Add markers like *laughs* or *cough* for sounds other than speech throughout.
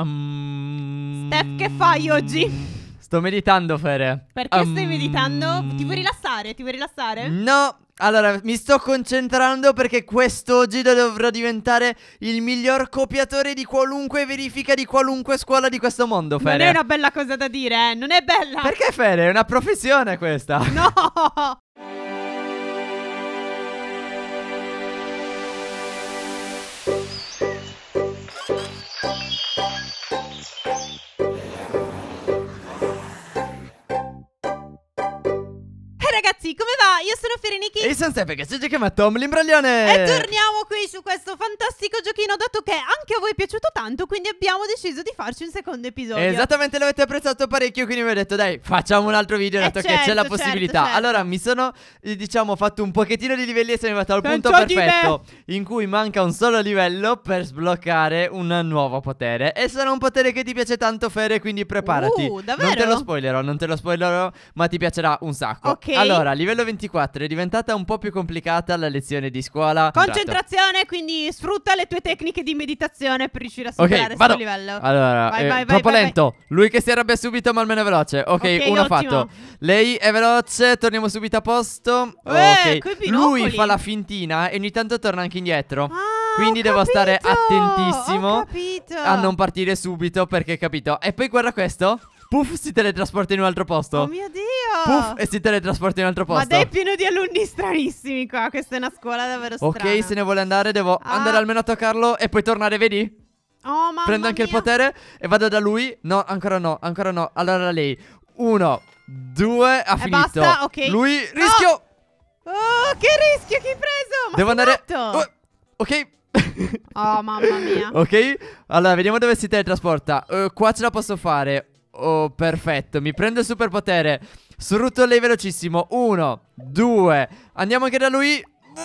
Um... Steph, che fai oggi? Sto meditando, Fere. Perché um... stai meditando? Ti vuoi rilassare? Ti vuoi rilassare? No. Allora, mi sto concentrando perché quest'oggi dovrò diventare il miglior copiatore di qualunque verifica di qualunque scuola di questo mondo, Fere. Non è una bella cosa da dire, eh. Non è bella. Perché, Fere? È una professione questa. No. io sono Fereniki. E io sono sempre che si chiama Tom l'imbroglione. E torniamo qui su questo fantastico giochino, dato che anche a voi è piaciuto tanto, quindi abbiamo deciso di farci un secondo episodio. Esattamente, l'avete apprezzato parecchio, quindi vi ho detto, dai, facciamo un altro video, eh, dato eh certo, che c'è la certo, certo, possibilità. Certo, certo. Allora, mi sono, eh, diciamo, fatto un pochettino di livelli e sono arrivato al Canciò punto perfetto, in cui manca un solo livello per sbloccare un nuovo potere. E sarà un potere che ti piace tanto, Fere, quindi preparati. Uh, davvero? Non te lo spoilerò, non te lo spoilerò, ma ti piacerà un sacco. Ok. Allora, livello 24. 4 è diventata un po' più complicata la lezione di scuola. Concentrazione, esatto. quindi sfrutta le tue tecniche di meditazione per riuscire a superare okay, questo livello. Allora, vai, eh, vai, vai, troppo vai, lento. Lui che si arrabbia subito, ma almeno è veloce. Ok, okay uno ottimo. fatto. Lei è veloce, torniamo subito a posto. Eh, ok, lui fa la fintina e ogni tanto torna anche indietro. Ah. Quindi ho devo capito, stare attentissimo a non partire subito perché capito. E poi guarda questo. Puff si teletrasporta in un altro posto. Oh mio Dio! Puff e si teletrasporta in un altro posto. Ma dai, pieno di alunni stranissimi qua. Questa è una scuola davvero strana. Ok, se ne vuole andare, devo ah. andare almeno a toccarlo e poi tornare, vedi? Oh, mamma Prendo anche mia. il potere e vado da lui. No, ancora no, ancora no. Allora da lei. Uno, due, ha e finito. Basta, ok. Lui, no. rischio! Oh, che rischio, che hai preso? Ma devo andare... Oh, ok. oh, mamma mia. *laughs* Ok, allora vediamo dove si teletrasporta. Uh, qua ce la posso fare. Oh, perfetto, mi prendo il superpotere. Sfrutto lei velocissimo. Uno, due. Andiamo anche da lui. Uh.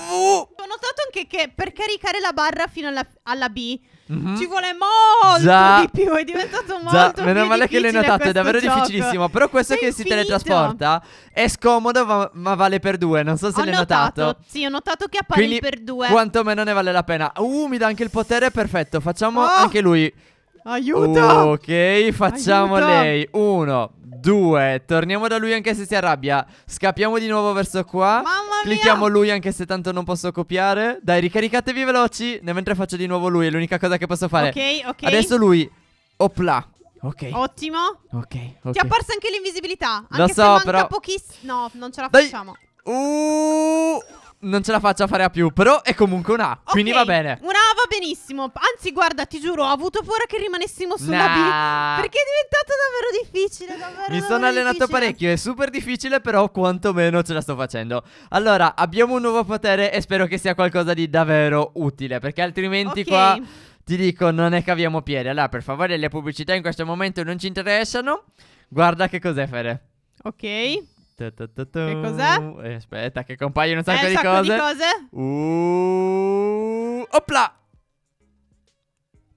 Ho notato anche che per caricare la barra fino alla, alla B mm -hmm. ci vuole molto Già. di più. È diventato molto Già. più Meno male che l'hai notato, è davvero gioco. difficilissimo. Però questo Sei che infinito. si teletrasporta è scomodo, ma, ma, vale per due. Non so se l'hai notato. notato. Sì, ho notato che appare per due. Quantomeno ne vale la pena. Uh, mi dà anche il potere, perfetto. Facciamo oh. anche lui. Aiuto! Ok, facciamo Aiuto! lei. Uno, due. Torniamo da lui anche se si arrabbia. Scappiamo di nuovo verso qua. Mamma Clicchiamo mia! lui anche se tanto non posso copiare. Dai, ricaricatevi veloci. Nel mentre faccio di nuovo lui, è l'unica cosa che posso fare. Ok, ok. Adesso lui. Opla. Ok. Ottimo. Ok. okay. Ti è apparsa anche l'invisibilità. Anche Lo so, se manca però... pochissimo. No, non ce la Dai. facciamo. Uh non ce la faccio a fare a più. Però è comunque un A. Quindi va bene. Un A va benissimo. Anzi, guarda, ti giuro, ho avuto paura che rimanessimo sulla nah. B. Perché è diventato davvero difficile. Davvero, Mi sono allenato difficile. parecchio. È super difficile, però quantomeno ce la sto facendo. Allora, abbiamo un nuovo potere e spero che sia qualcosa di davvero utile. Perché altrimenti okay. qua. Ti dico, non è che abbiamo piede. Allora, per favore, le pubblicità in questo momento non ci interessano. Guarda che cos'è, Fere. Ok. Che cos'è? Eh, aspetta, che compaiono un sacco, eh, un sacco di cose. Di cose. Uh, opla!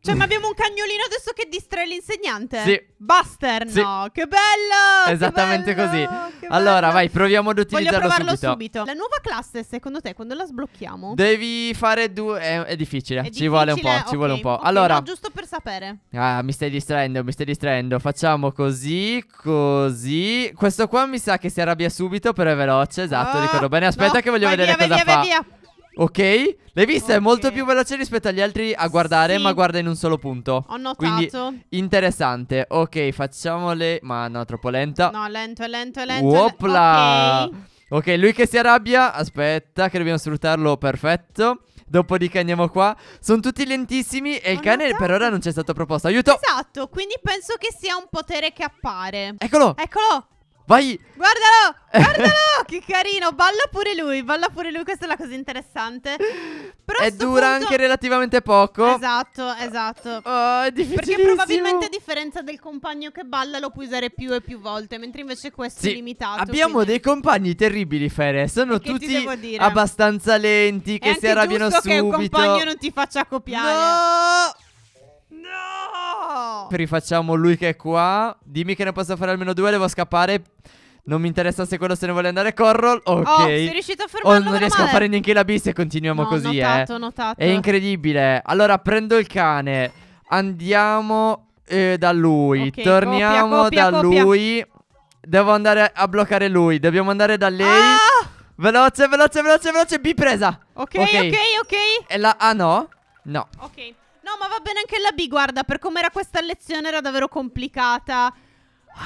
Cioè, ma *laughs* abbiamo un cagnolino adesso che distrae l'insegnante? Sì. Buster, sì. no, che bello! Esattamente che bello, così. Allora, bello. vai, proviamo ad utilizzarlo Voglio provarlo subito. subito. La nuova classe, secondo te, quando la sblocchiamo? Devi fare due... È, è, difficile. è difficile, ci vuole un po', okay. ci vuole un po'. Okay, allora... No, giusto per sapere. Ah, mi stai distraendo, mi stai distraendo. Facciamo così, così. Questo qua mi sa che si arrabbia subito, però è veloce, esatto, oh, ricordo bene. Aspetta no, che voglio vedere via, cosa via, fa. via, via, via. Ok? L'hai vista? È molto più veloce rispetto agli altri a guardare, Sì. ma guarda in un solo punto. Ho Quindi notato. interessante. Ok, facciamole. Ma no, troppo lenta. No, lento, lento, lento. è Opla! Ok. ok, lui che si arrabbia. Aspetta, che dobbiamo sfruttarlo. Perfetto. Dopodiché andiamo qua. Sono tutti lentissimi. E il cane notato. per ora non ci è stato proposto. Aiuto! Esatto, quindi penso che sia un potere che appare. Eccolo! Eccolo! vai. Guardalo, *laughs* guardalo, che carino. Balla pure lui, balla pure lui. Questa è la cosa interessante. Però e dura punto... anche relativamente poco. Esatto, esatto. Oh, è difficile. Perché probabilmente a differenza del compagno che balla lo puoi usare più e più volte, mentre invece questo sì. è limitato. Abbiamo quindi... dei compagni terribili, Fere. Sono tutti abbastanza lenti, che si arrabbiano subito. È che un compagno non ti faccia copiare. No! Rifacciamo lui che è qua. Dimmi che ne posso fare almeno due, devo scappare. Non mi interessa se quello se ne vuole andare Corro. Oh, ok. Oh, sei riuscito a fermarlo. Oh, non riesco male. a fare neanche la bis e continuiamo no, così, notato, eh. Notato. È incredibile. Allora prendo il cane. Andiamo eh, da lui. Okay, Torniamo copia, copia, da copia. lui. Devo andare a bloccare lui. Dobbiamo andare da lei. Ah! Veloce, veloce, veloce, veloce. B presa. Ok, ok, ok. okay. La... Ah no? No. Ok. No, ma va bene anche la B, guarda, per com'era questa lezione era davvero complicata.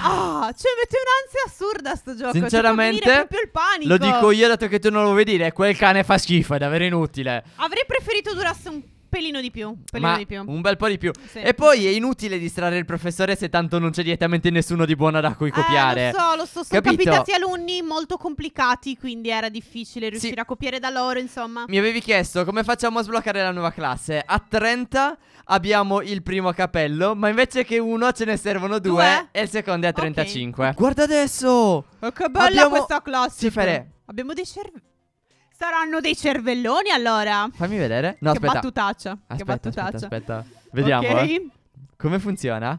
Ah, cioè mette un'ansia assurda sto gioco. Sinceramente, cioè, proprio il panico. Lo dico io dato che tu non lo vuoi vedi, quel cane fa schifo, è davvero inutile. Avrei preferito durasse un pelino di più, un pelino Ma di più. Un bel po' di più. Sì. E poi è inutile distrarre il professore se tanto non c'è direttamente nessuno di buona da cui eh, copiare. Eh, lo so, lo so, sono Capito? capitati alunni molto complicati, quindi era difficile riuscire sì. a copiare da loro, insomma. Mi avevi chiesto come facciamo a sbloccare la nuova classe. A 30 abbiamo il primo capello, ma invece che uno ce ne servono due, due? e il secondo è a 35. Okay. Guarda adesso! Oh, che bella abbiamo... questa classe! Ci Abbiamo dei cervelli. Saranno dei cervelloni allora. Fammi vedere. No, che aspetta. Battutaccia. Aspetta, che battutaccia. Aspetta, aspetta. Vediamo. Okay. Eh. Come funziona?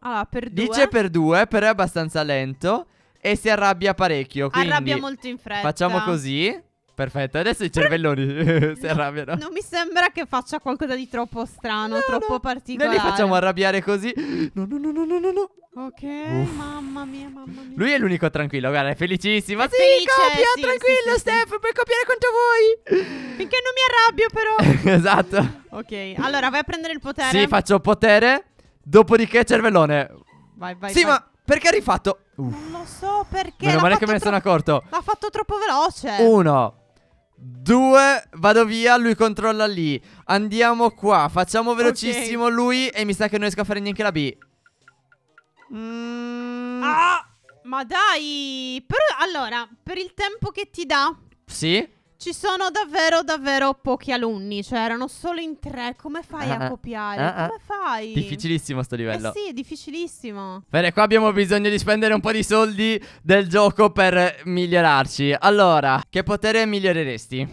Allora, per due. Dice per due, però è abbastanza lento. E si arrabbia parecchio. arrabbia molto in fretta. Facciamo così. Perfetto, adesso i cervelloni *laughs* si arrabbiano. Non mi sembra che faccia qualcosa di troppo strano, no, troppo no. particolare. Noi li facciamo arrabbiare così. No, no, no, no, no, no. Ok, Uff. mamma mia, mamma mia. Lui è l'unico tranquillo, guarda, è felicissimo. sì, felice, copia, sì, tranquillo, sì, Steph, sì. puoi copiare quanto vuoi. Finché non mi arrabbio, però. *laughs* esatto. Ok, allora vai a prendere il potere. Sì, faccio potere. Dopodiché cervellone. Vai, vai. Sì, vai. ma perché hai rifatto? Uff. Non lo so perché. Meno male che me ne sono accorto. L'ha fatto troppo veloce. Uno, Due, vado via, lui controlla lì Andiamo qua, facciamo velocissimo okay. lui E mi sa che non riesco a fare neanche la B mm. Ah, ma dai Però, allora, per il tempo che ti dà Sì ci sono davvero, davvero pochi alunni, cioè erano solo in tre. Come fai ah, a ah, copiare? Ah, ah, Come fai? Difficilissimo sto eh livello. Eh sì, difficilissimo. Bene, qua abbiamo bisogno di spendere un po' di soldi del gioco per migliorarci. Allora, che potere miglioreresti?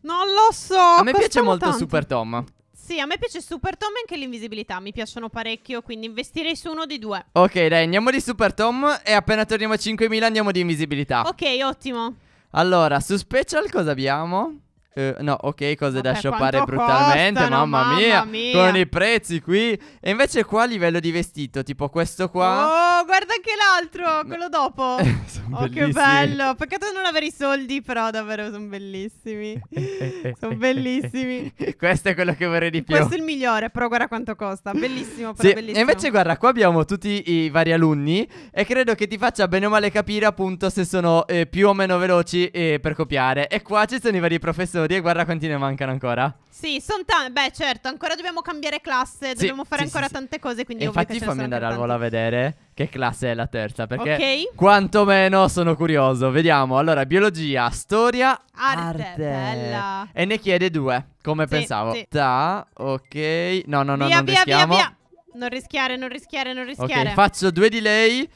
Non lo so. A me piace molto tanto. Super Tom. Sì, a me piace Super Tom e anche l'invisibilità, mi piacciono parecchio, quindi investirei su uno di due. Ok, dai, andiamo di Super Tom e appena torniamo a 5.000 andiamo di invisibilità. Ok, ottimo. Allora, su special cosa abbiamo? eh, no, ok, cose Vabbè, da shoppare brutalmente, costano, mamma, mia, mia, con i prezzi qui. E invece qua a livello di vestito, tipo questo qua. Oh, guarda anche l'altro, quello dopo. *laughs* oh, bellissimi. che bello. Peccato non avere i soldi, però davvero sono bellissimi. *laughs* sono bellissimi. questo è quello che vorrei di più. Questo è il migliore, però guarda quanto costa. Bellissimo, però sì. bellissimo. E invece guarda, qua abbiamo tutti i vari alunni e credo che ti faccia bene o male capire appunto se sono eh, più o meno veloci eh, per copiare. E qua ci sono i vari professori episodi e guarda quanti ne mancano ancora. Sì, sono tanti. Beh, certo, ancora dobbiamo cambiare classe, sì, dobbiamo fare sì, ancora sì, tante cose. Quindi infatti, fammi andare al volo a vedere che classe è la terza. Perché okay. quantomeno sono curioso. Vediamo. Allora, biologia, storia, arte. arte. Bella. E ne chiede due, come pensavo. Sì. Ta, ok. No, no, no, via, non via, rischiamo. Via, via. Non rischiare, non rischiare, non rischiare. Ok, faccio due di lei.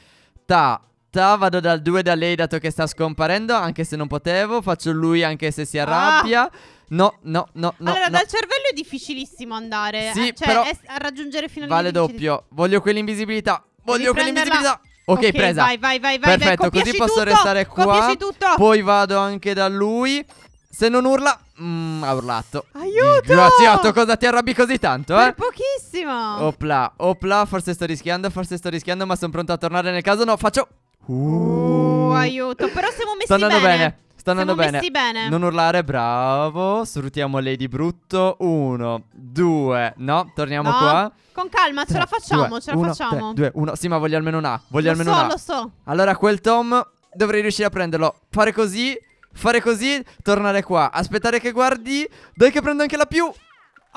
Ta, realtà vado dal 2 da lei dato che sta scomparendo, anche se non potevo. Faccio lui anche se si arrabbia. Ah. No, no, no, no. Allora, no. dal cervello è difficilissimo andare. Sì, eh, cioè, però è, a raggiungere fino Vale doppio. Voglio quell'invisibilità. Voglio quell'invisibilità. Ok, okay presa. Vai, vai, vai, vai. Perfetto, così tutto, posso restare qua. Tutto. Poi vado anche da lui. Se non urla, mm, ha urlato. Aiuto! Disgraziato, cosa ti arrabbi così tanto, eh? Per pochissimo. Opla, opla, forse sto rischiando, forse sto rischiando, ma sono pronto a tornare nel caso. No, faccio Uh, oh, aiuto. Però siamo messi Sta bene. bene. Sta andando siamo bene. messi bene. Non urlare, bravo. Salutiamo Lady brutto. Uno, due. No, torniamo No, qua. Con calma, ce la facciamo, due, ce la uno, facciamo. tre, due, uno. Sì, ma voglio almeno una. Voglio Lo almeno so, una. lo so. Allora, quel Tom dovrei riuscire a prenderlo. Fare così, fare così, tornare qua. Aspettare che guardi. Dai, che prendo anche la più. Ok,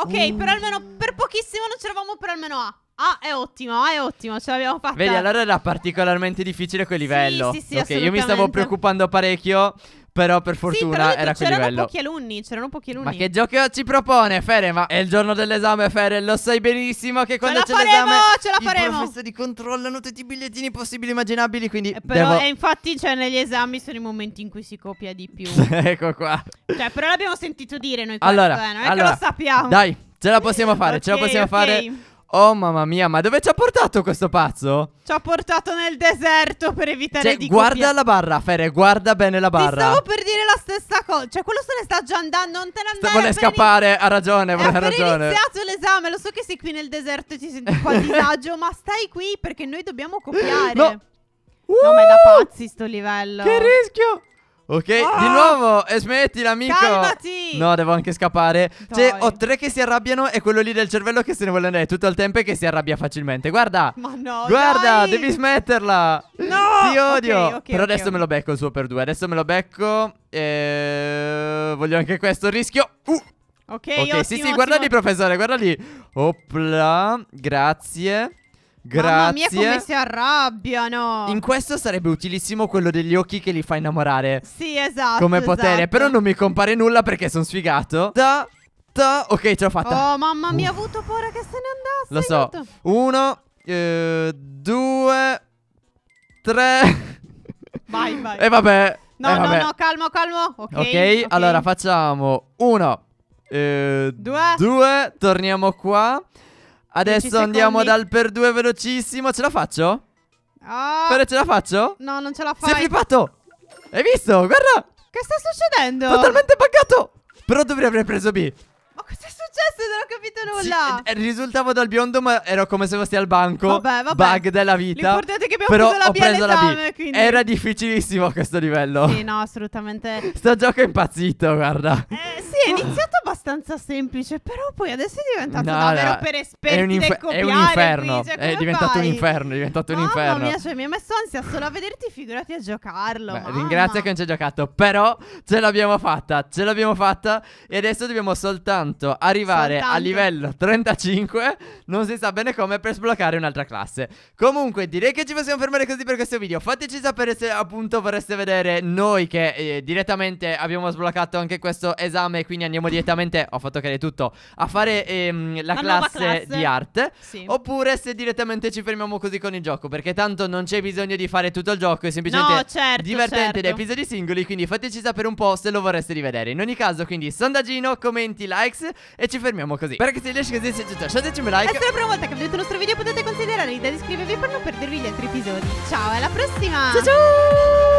uh. per almeno per pochissimo non ce l'avamo per almeno A. Ah, è ottimo, è ottimo, ce l'abbiamo fatta. Vedi, allora era particolarmente difficile quel livello. Sì, sì, sì, Ok, io mi stavo preoccupando parecchio, però per fortuna sì, era quel livello. c'erano Pochi alunni, c'erano pochi alunni. Ma che gioco ci propone, Fere? Ma è il giorno dell'esame, Fere, lo sai benissimo che quando c'è l'esame Ce la faremo, i professori controllano tutti i bigliettini possibili e immaginabili, quindi eh, Però devo... eh, infatti, cioè, negli esami sono i momenti in cui si copia di più. *laughs* ecco qua. Cioè, però l'abbiamo sentito dire noi questo, allora, eh, non è allora, che lo sappiamo. Dai, ce la possiamo *laughs* fare, okay, ce la possiamo okay. fare. Oh mamma mia, ma dove ci ha portato questo pazzo? Ci ha portato nel deserto per evitare cioè, di guarda copiare. la barra, Fere, guarda bene la barra. Ti stavo per dire la stessa cosa. Cioè, quello se ne sta già andando, non te ne andare. Vuole scappare, ha ragione, vuole eh, ragione. Ho iniziato l'esame, lo so che sei qui nel deserto e ti senti qua a *laughs* disagio, ma stai qui perché noi dobbiamo copiare. No. Uh, no, ma è da uh! pazzi sto livello. Che rischio! Ok, oh! di ah! nuovo, e smettila, amico. Calmati. No, devo anche scappare. Cioè, dai. Cioè, ho tre che si arrabbiano e quello lì del cervello che se ne vuole andare tutto il tempo e che si arrabbia facilmente. Guarda. Ma no. Guarda, dai. devi smetterla. No. Ti odio. Okay, okay, Però okay, adesso me lo becco il suo per due. Adesso me lo becco. E... Voglio anche questo rischio. Uh. Ok, ok. Ottimo, sì, sì, ottimo. guarda lì, professore, guarda lì. Opla. Grazie. Grazie. Mamma mia come si arrabbiano. In questo sarebbe utilissimo quello degli occhi che li fa innamorare. Sì, esatto. Come potere, esatto. però non mi compare nulla perché sono sfigato. Da ta. Ok, ce l'ho fatta. Oh, mamma mia, ha uh. avuto paura che se ne andasse. Lo so. Uno, eh, due, tre. Vai, vai. E vabbè. No, eh, no, no, calmo, calmo. Ok, okay, okay. allora facciamo uno, eh, due. due, torniamo qua. Adesso andiamo dal per due velocissimo. Ce la faccio? Ah. Però ce la faccio? No, non ce la faccio. Si è flippato. Hai visto? Guarda. Che sta succedendo? Totalmente buggato. Però dovrei aver preso B. Ma cosa è successo? Non ho capito nulla. Sì, eh, risultavo dal biondo, ma ero come se fossi al banco. Vabbè, vabbè. Bug della vita. L'importante è che abbiamo però preso la B. Preso la B. Quindi... Era difficilissimo questo livello. Sì, no, assolutamente. Sto gioco è impazzito, guarda. Eh, sì, è iniziato abbastanza semplice, però poi adesso è diventato no, davvero no, per esperti è un, infer- copiare, è un inferno, quindi, è diventato fai? un inferno, è diventato un inferno. Mia, cioè, mi ha messo ansia solo a vederti, figurati a giocarlo. Beh, ringrazio che non ci hai giocato, però ce l'abbiamo fatta, ce l'abbiamo fatta e adesso dobbiamo soltanto arrivare soltanto. a livello 35, non si sa bene come per sbloccare un'altra classe. Comunque direi che ci possiamo fermare così per questo video. Fateci sapere se appunto vorreste vedere noi che eh, direttamente abbiamo sbloccato anche questo esame, quindi andiamo direttamente direttamente, ho fatto cadere tutto, a fare ehm, la, la classe, classe, di art. Sì. Oppure se direttamente ci fermiamo così con il gioco, perché tanto non c'è bisogno di fare tutto il gioco, è semplicemente no, certo, divertente certo. gli episodi singoli, quindi fateci sapere un po' se lo vorreste rivedere. In ogni caso, quindi sondaggino, commenti, likes e ci fermiamo così. Perché se riesci così, se lasciateci un like. E se è la prima volta che vedete il nostro video potete considerare l'idea di iscrivervi per non perdervi gli altri episodi. Ciao, alla prossima! Ciao ciao!